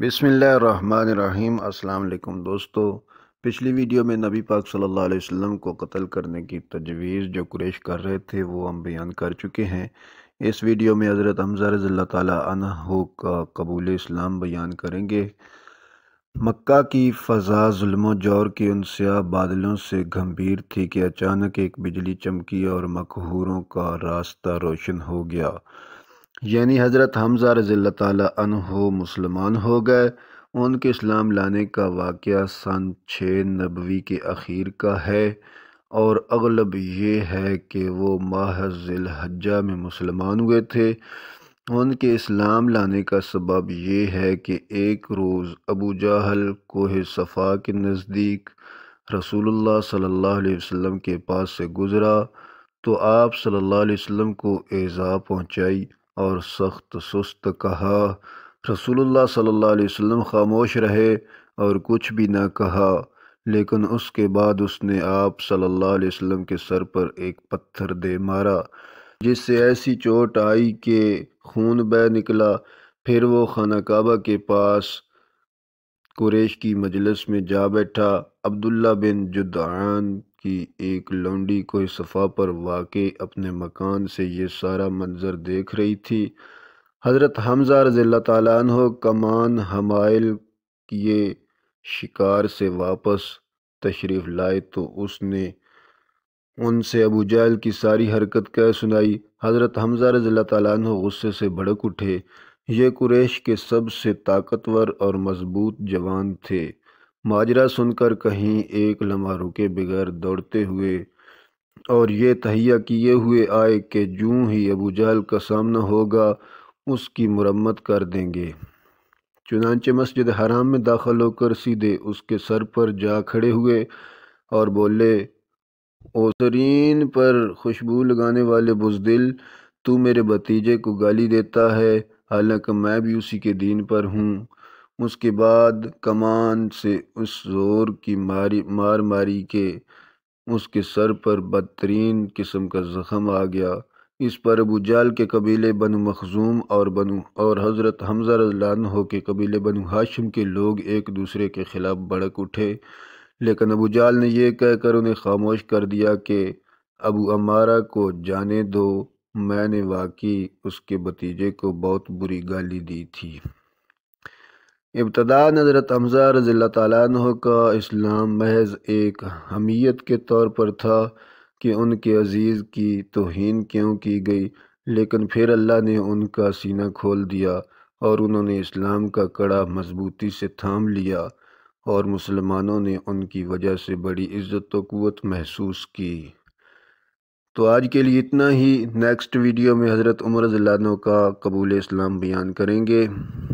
बिसमीम् अल्लाम दोस्तों पिछली वीडियो में नबी पाक सल्लल्लाहु अलैहि वसल्लम को कत्ल करने की तजवीज़ जो कुरेश कर रहे थे वो हम बयान कर चुके हैं इस वीडियो में हज़रत हमजा रज़ल्ला तहु का कबूल इस्लाम बयान करेंगे मक्का की फ़जा जुल्म जौर की उन स्याह बादलों से गंभीर थी कि अचानक एक बिजली चमकी और मकहूरों का रास्ता रोशन हो गया यानी हज़रत हमज़ा रज़ी तहो मुसलमान हो गए उनके इस्लाम लाने का वाक़ सन छः नबी के अखीर का है और अगलब ये है कि वो माह हज्जा में मुसलमान हुए थे उनके इस्लाम लाने का सबब ये है कि एक रोज़ अबू जाहल कोह सफ़ा के नज़दीक रसूलुल्लाह सल्लल्लाहु अलैहि वसल्लम के पास से गुज़रा तो आप सल्लल्लाहु अलैहि वसल्लम को एज़ा पहुँचाई और सख्त सुस्त कहा रसूलुल्लाह सल्लल्लाहु अलैहि वसल्लम खामोश रहे और कुछ भी ना कहा लेकिन उसके बाद उसने आप सल्लल्लाहु अलैहि वसल्लम के सर पर एक पत्थर दे मारा जिससे ऐसी चोट आई कि खून बह निकला फिर वो खाना काबा के पास कुरेश की मजलिस में जा बैठा अब्दुल्ला बिन जुदान कि एक लौंडी कोई सफ़ा पर वाक़ अपने मकान से ये सारा मंज़र देख रही थी हज़रत हमजा ज़िल्ल तह कमान हमाइल किए शिकार से वापस तशरीफ़ लाए तो उसने उनसे अबू जैल की सारी हरकत कह सुनाई हज़रत हमजा रज़ील्ला तह गुस्से से भड़क उठे ये कुरेश के सबसे ताकतवर और मज़बूत जवान थे माजरा सुनकर कहीं एक लम्हा रुके बगैर दौड़ते हुए और ये तहिया किए हुए आए कि जूँ ही अबू जहल का सामना होगा उसकी मुरम्मत कर देंगे चुनानचे मस्जिद हराम में दाखिल होकर सीधे उसके सर पर जा खड़े हुए और बोले ओसरीन पर खुशबू लगाने वाले बुजदिल तू मेरे भतीजे को गाली देता है हालांकि मैं भी उसी के दीन पर हूँ उसके बाद कमान से उस ज़ोर की मारी मार मारी के उसके सर पर बदतरीन किस्म का ज़ख़म आ गया इस पर अबू जाल के कबीले बनु मखजूम और बनु और हज़रत हमजा रजलानहो के कबीले बनु हाशिम के लोग एक दूसरे के ख़िलाफ़ भड़क उठे लेकिन अबू जाल ने यह कहकर उन्हें खामोश कर दिया कि अबू अमारा को जाने दो मैंने वाकई उसके भतीजे को बहुत बुरी गाली दी थी इब्तदा हज़रत हमज़ा रज़ी तु का इस्लाम महज एक हमीयत के तौर पर था कि उनके अज़ीज़ की तोहन क्यों की गई लेकिन फिर अल्लाह ने उनका सीना खोल दिया और उन्होंने इस्लाम का कड़ा मजबूती से थाम लिया और मुसलमानों ने उनकी वजह से बड़ी इज़्ज़त क़वत महसूस की तो आज के लिए इतना ही नेक्स्ट वीडियो में हज़रत उमर का कबूल इस्लाम बयान करेंगे